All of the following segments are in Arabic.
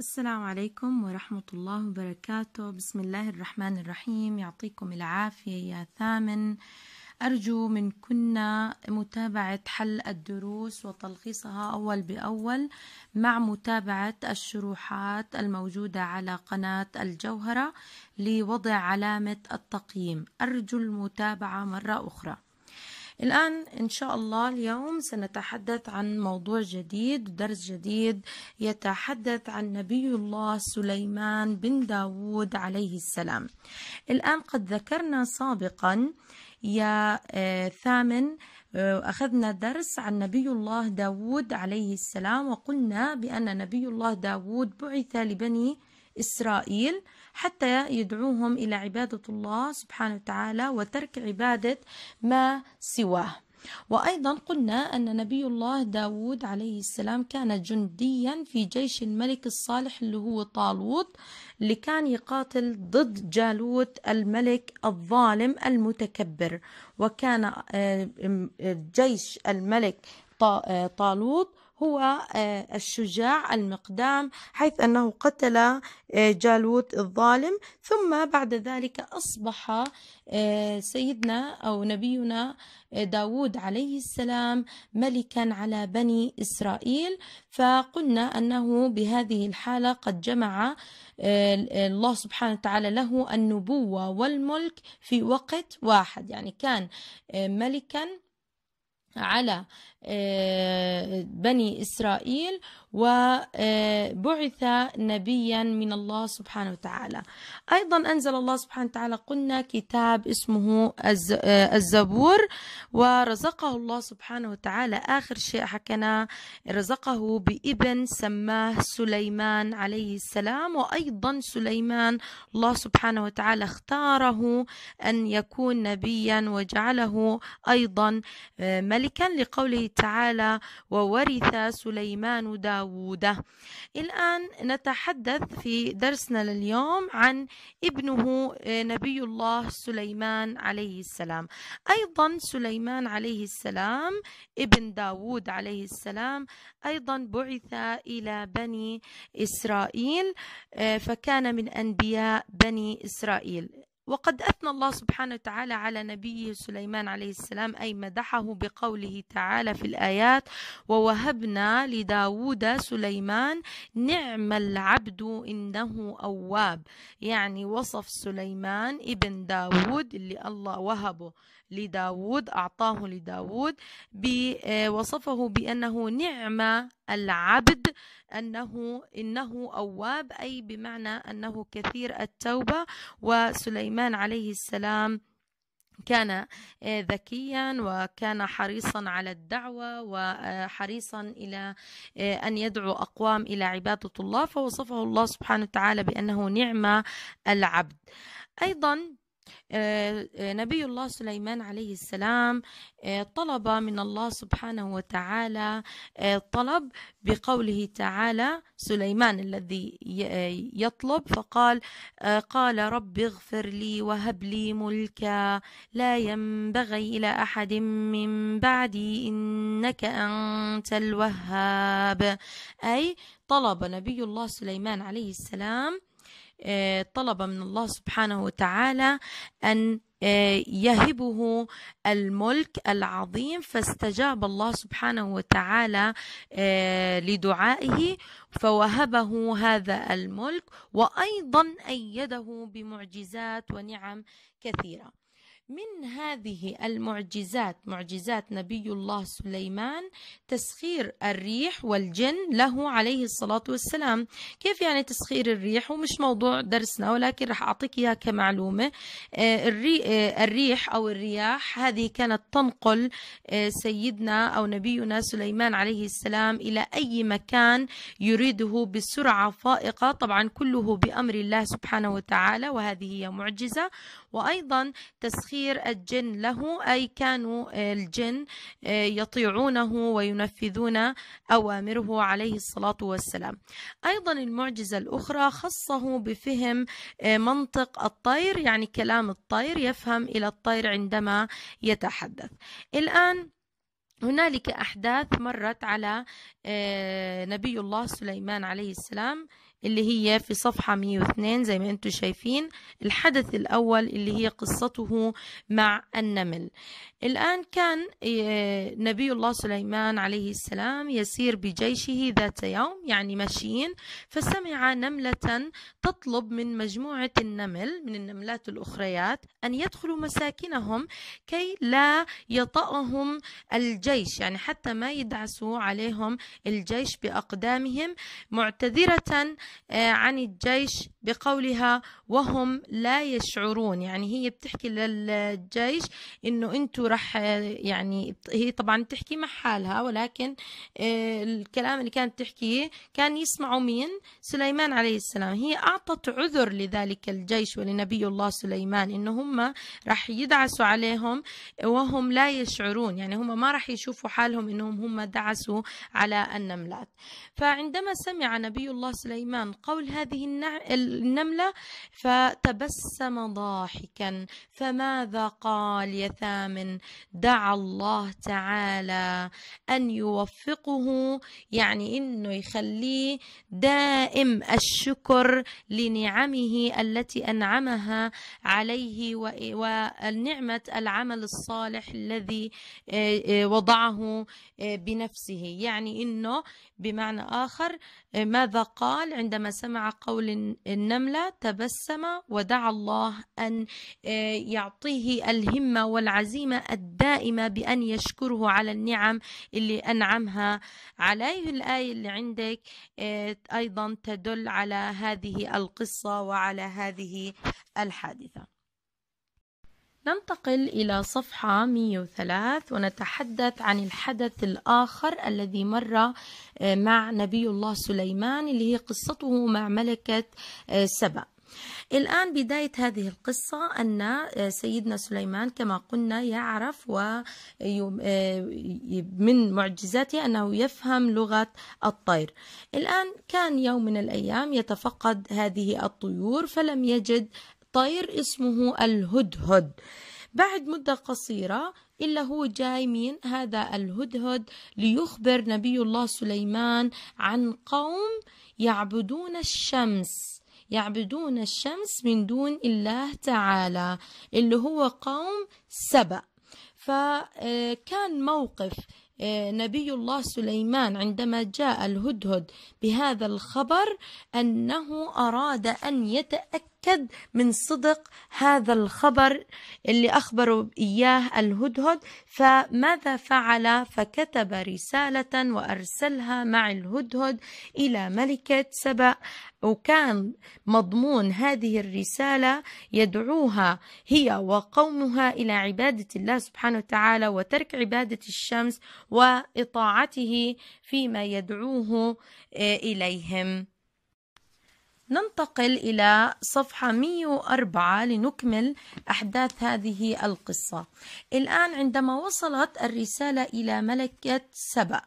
السلام عليكم ورحمة الله وبركاته بسم الله الرحمن الرحيم يعطيكم العافية يا ثامن أرجو من كنا متابعة حل الدروس وتلخيصها أول بأول مع متابعة الشروحات الموجودة على قناة الجوهرة لوضع علامة التقييم أرجو المتابعة مرة أخرى الآن إن شاء الله اليوم سنتحدث عن موضوع جديد ودرس جديد يتحدث عن نبي الله سليمان بن داود عليه السلام الآن قد ذكرنا سابقا يا آه، ثامن آه، أخذنا درس عن نبي الله داود عليه السلام وقلنا بأن نبي الله داود بعث لبني إسرائيل حتى يدعوهم إلى عبادة الله سبحانه وتعالى وترك عبادة ما سواه وأيضا قلنا أن نبي الله داود عليه السلام كان جنديا في جيش الملك الصالح اللي هو طالوت اللي كان يقاتل ضد جالوت الملك الظالم المتكبر وكان آه، جيش الملك آه، طالوت هو آه، الشجاع المقدام حيث أنه قتل آه، جالوت الظالم ثم بعد ذلك أصبح آه، سيدنا أو نبينا داود عليه السلام ملكا على بني إسرائيل فقلنا أنه بهذه الحالة قد جمع الله سبحانه وتعالى له النبوة والملك في وقت واحد يعني كان ملكا على آه، بني إسرائيل وبعث نبيا من الله سبحانه وتعالى أيضا أنزل الله سبحانه وتعالى قلنا كتاب اسمه الزبور ورزقه الله سبحانه وتعالى آخر شيء حكنا رزقه بابن سماه سليمان عليه السلام وأيضا سليمان الله سبحانه وتعالى اختاره أن يكون نبيا وجعله أيضا آه، ملكا لقوله تعالى وورث سليمان داود داوود الآن نتحدث في درسنا لليوم عن ابنه آه، نبي الله سليمان عليه السلام أيضا سليمان عليه السلام ابن داوود عليه السلام أيضا بعث إلى بني إسرائيل آه، فكان من أنبياء بني إسرائيل وقد أثنى الله سبحانه وتعالى على نبيه سليمان عليه السلام أي مدحه بقوله تعالى في الآيات ووهبنا لداود سليمان نعم العبد إنه أواب يعني وصف سليمان ابن داود اللي الله وهبه لداود أعطاه لداود آه، وصفه بأنه نعمة العبد أنه إنه أواب أي بمعنى أنه كثير التوبة وسليمان عليه السلام كان آه، ذكيا وكان حريصا على الدعوة وحريصا آه، إلى أن يدعو أقوام إلى عبادة الله فوصفه الله سبحانه وتعالى بأنه نعمة العبد أيضا آه، آه، نبي الله سليمان عليه السلام آه، طلب من الله سبحانه وتعالى طلب بقوله تعالى سليمان الذي يطلب فقال قال رب اغفر لي وهب لي ملكا لا ينبغي إلى أحد من بعدي إنك أنت الوهاب أي طلب نبي الله سليمان عليه السلام آه، طلب من الله سبحانه وتعالى أن آه، يهبه الملك العظيم فاستجاب الله سبحانه وتعالى آه، لدعائه فوهبه هذا الملك وايضا ايده بمعجزات ونعم كثيره من هذه المعجزات معجزات نبي الله سليمان تسخير الريح والجن له عليه الصلاة والسلام كيف يعني تسخير الريح ومش موضوع درسنا ولكن راح أعطيك إياها كمعلومة آه، آه، الريح أو الرياح هذه كانت تنقل آه، سيدنا أو نبينا سليمان عليه السلام إلى أي مكان يريده بسرعة فائقة طبعا كله بأمر الله سبحانه وتعالى وهذه هي معجزة وأيضا تسخير تسير الجن له أي كانوا آه، الجن آه، يطيعونه وينفذون أوامره عليه الصلاة والسلام أيضا المعجزة الأخرى خصه بفهم آه، منطق الطير يعني كلام الطير يفهم إلى الطير عندما يتحدث الآن هنالك أحداث مرت على نبي الله سليمان عليه السلام اللي هي في صفحة 102 زي ما انتم شايفين الحدث الأول اللي هي قصته مع النمل الآن كان آه، نبي الله سليمان عليه السلام يسير بجيشه ذات يوم يعني ماشيين فسمع نملة تطلب من مجموعة النمل من النملات الأخريات أن يدخلوا مساكنهم كي لا يطأهم الجيش يعني حتى ما يدعسوا عليهم الجيش بأقدامهم معتذرة آه، عن الجيش بقولها وهم لا يشعرون يعني هي بتحكي للجيش انه انتم رح آه، يعني هي طبعا بتحكي مع حالها ولكن آه، الكلام اللي كانت تحكيه كان يسمعوا مين سليمان عليه السلام هي اعطت عذر لذلك الجيش ولنبي الله سليمان انه هم رح يدعسوا عليهم وهم لا يشعرون يعني هم ما رح يشوفوا حالهم انهم هم دعسوا على النملات فعندما سمع نبي الله سليمان عن قول هذه النملة فتبسم ضاحكا فماذا قال يا ثامن دعا الله تعالى أن يوفقه يعني أنه يخليه دائم الشكر لنعمه التي أنعمها عليه ونعمة العمل الصالح الذي آه، آه، وضعه آه، بنفسه يعني أنه بمعنى آخر ماذا قال عند عندما سمع قول النملة تبسم ودعا الله أن آه، يعطيه الهمة والعزيمة الدائمة بأن يشكره على النعم اللي أنعمها عليه الآية اللي عندك آه، أيضا تدل على هذه القصة وعلى هذه الحادثة ننتقل إلى صفحة 103 ونتحدث عن الحدث الآخر الذي مر آه، مع نبي الله سليمان اللي هي قصته مع ملكة آه، سبأ الآن بداية هذه القصة أن آه، سيدنا سليمان كما قلنا يعرف ومن معجزاته أنه يفهم لغة الطير الآن كان يوم من الأيام يتفقد هذه الطيور فلم يجد طير اسمه الهدهد بعد مدة قصيرة إلا هو جاي من هذا الهدهد ليخبر نبي الله سليمان عن قوم يعبدون الشمس يعبدون الشمس من دون الله تعالى اللي هو قوم سبأ فكان موقف آه، نبي الله سليمان عندما جاء الهدهد بهذا الخبر أنه أراد أن يتأكد تأكد من صدق هذا الخبر اللي أخبروا إياه الهدهد فماذا فعل فكتب رسالة وأرسلها مع الهدهد إلى ملكة سبأ وكان مضمون هذه الرسالة يدعوها هي وقومها إلى عبادة الله سبحانه وتعالى وترك عبادة الشمس وإطاعته فيما يدعوه آه، إليهم ننتقل إلى صفحة 104 لنكمل أحداث هذه القصة الآن عندما وصلت الرسالة إلى ملكة سبأ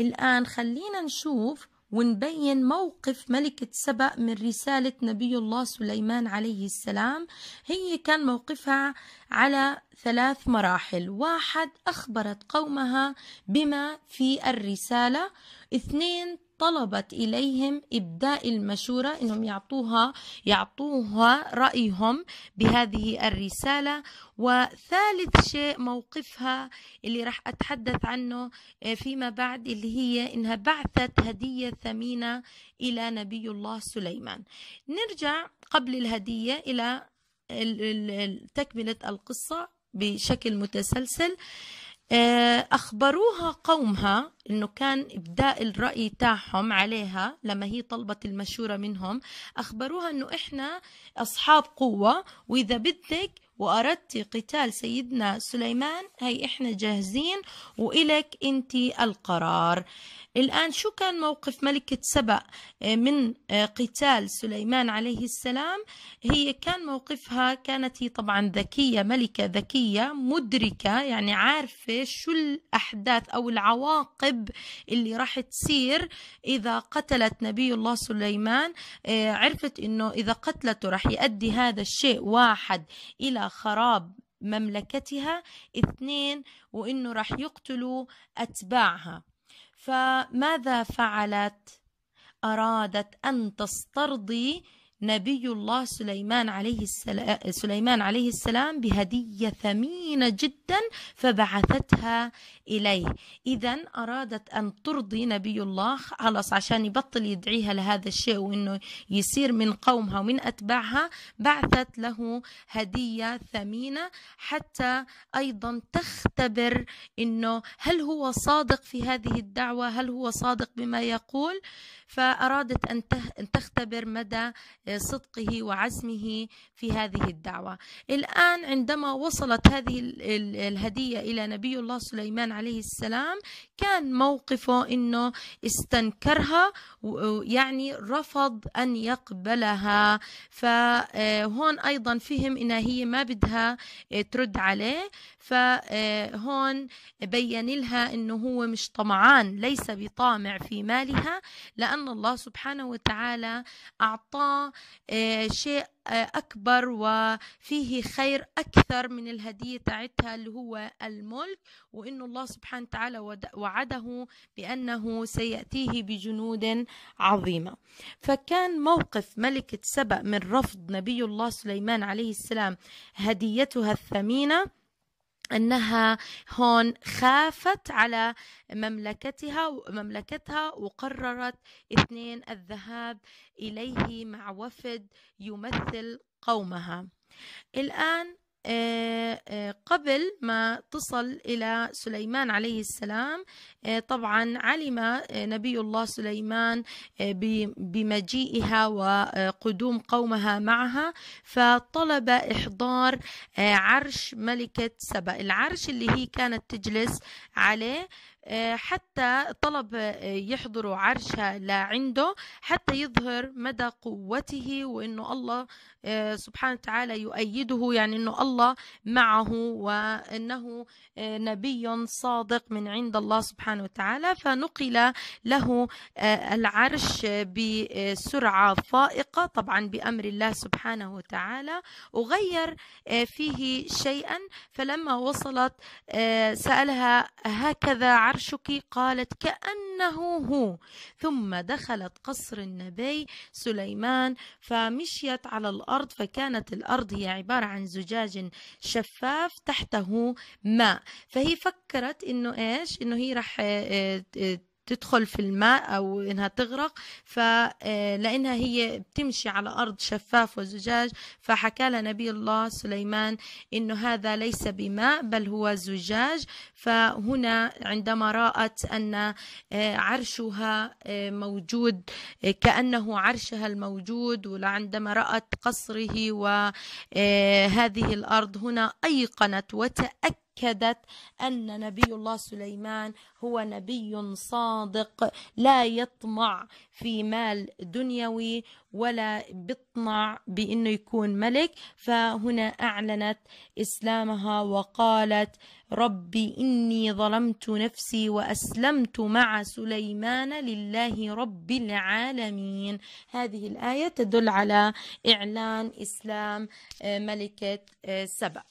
الآن خلينا نشوف ونبين موقف ملكة سبأ من رسالة نبي الله سليمان عليه السلام هي كان موقفها على ثلاث مراحل واحد أخبرت قومها بما في الرسالة اثنين طلبت إليهم إبداء المشورة إنهم يعطوها يعطوها رأيهم بهذه الرسالة وثالث شيء موقفها اللي راح أتحدث عنه آه، فيما بعد اللي هي إنها بعثت هدية ثمينة إلى نبي الله سليمان نرجع قبل الهدية إلى تكملة القصة بشكل متسلسل آه، أخبروها قومها إنه كان إبداء الرأي تاعهم عليها لما هي طلبت المشورة منهم أخبروها إنه إحنا أصحاب قوة وإذا بدك وأردت قتال سيدنا سليمان هي إحنا جاهزين وإلك أنت القرار الآن شو كان موقف ملكة سبأ آه، من آه، قتال سليمان عليه السلام هي كان موقفها كانت هي طبعا ذكية ملكة ذكية مدركة يعني عارفة شو الأحداث أو العواقب اللي راح تصير إذا قتلت نبي الله سليمان آه، عرفت أنه إذا قتلته راح يؤدي هذا الشيء واحد إلى خراب مملكتها اثنين وانه راح يقتلوا اتباعها فماذا فعلت أرادت أن تسترضي نبي الله سليمان عليه السلام, آه، سليمان عليه السلام بهدية ثمينة جدا فبعثتها إليه إذا أرادت أن ترضي نبي الله خلاص عشان يبطل يدعيها لهذا الشيء وإنه يصير من قومها ومن أتباعها بعثت له هدية ثمينة حتى أيضا تختبر إنه هل هو صادق في هذه الدعوة هل هو صادق بما يقول فأرادت أن تختبر مدى آه، صدقه وعزمه في هذه الدعوة الآن عندما وصلت هذه الهدية إلى نبي الله سليمان عليه السلام كان موقفه أنه استنكرها يعني رفض أن يقبلها فهون آه، أيضا فهم أنها هي ما بدها آه، ترد عليه فهون آه، بين لها أنه هو مش طمعان ليس بطامع في مالها لأن الله سبحانه وتعالى أعطاه آه، شيء آه، أكبر وفيه خير أكثر من الهدية تاعتها اللي هو الملك وإنه الله سبحانه وتعالى وعده بأنه سيأتيه بجنود عظيمة فكان موقف ملكة سبأ من رفض نبي الله سليمان عليه السلام هديتها الثمينة انها هون خافت على مملكتها ومملكتها وقررت اثنين الذهاب اليه مع وفد يمثل قومها الان آه، آه، قبل ما تصل إلى سليمان عليه السلام آه، طبعا علم نبي الله سليمان بمجيئها وقدوم قومها معها فطلب إحضار عرش ملكة سبأ العرش اللي هي كانت تجلس عليه آه، حتى طلب آه، يحضروا عرشها لعنده حتى يظهر مدى قوته وانه الله آه، سبحانه وتعالى يؤيده يعني انه الله معه وانه نبي صادق من عند الله سبحانه وتعالى فنقل له العرش بسرعه فائقه طبعا بامر الله سبحانه وتعالى وغير فيه شيئا فلما وصلت سالها هكذا عرشك قالت كأنه هو ثم دخلت قصر النبي سليمان فمشيت على الأرض فكانت الأرض هي عبارة عن زجاج شفاف تحته ماء فهي فكرت إنه إيش إنه هي رح آه، آه، تدخل في الماء أو إنها تغرق فلأنها آه، هي بتمشي على أرض شفاف وزجاج فحكى لها نبي الله سليمان إنه هذا ليس بماء بل هو زجاج فهنا عندما رأت أن آه، عرشها آه، موجود كأنه عرشها الموجود وعندما رأت قصره وهذه الأرض هنا أيقنت وتأكدت أكدت أن نبي الله سليمان هو نبي صادق لا يطمع في مال دنيوي ولا بيطمع بأنه يكون ملك فهنا أعلنت إسلامها وقالت ربي إني ظلمت نفسي وأسلمت مع سليمان لله رب العالمين هذه الآية تدل على إعلان إسلام آه، ملكة آه، سبأ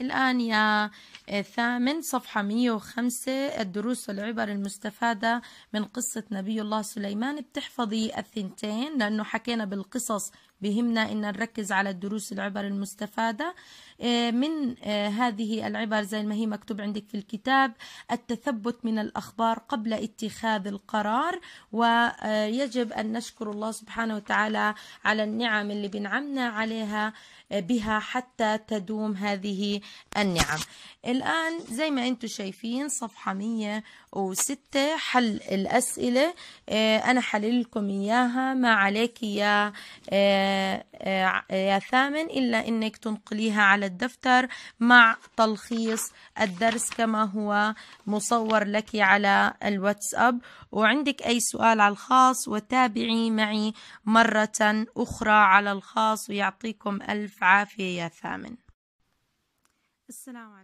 الآن يا آه، ثامن صفحة 105 الدروس والعبر المستفادة من قصة نبي الله سليمان بتحفظي الثنتين لأنه حكينا بالقصص بهمنا ان نركز على الدروس العبر المستفاده آه، من آه، هذه العبر زي ما هي مكتوب عندك في الكتاب التثبت من الاخبار قبل اتخاذ القرار ويجب ان نشكر الله سبحانه وتعالى على النعم اللي بنعمنا عليها بها حتى تدوم هذه النعم الآن زي ما أنتم شايفين صفحة 106 حل الأسئلة آه، أنا حلل لكم إياها ما عليك يا آه، آه، يا ثامن إلا أنك تنقليها على الدفتر مع تلخيص الدرس كما هو مصور لك على الواتساب وعندك أي سؤال على الخاص وتابعي معي مرة أخرى على الخاص ويعطيكم ألف عافية يا ثامن السلام عليكم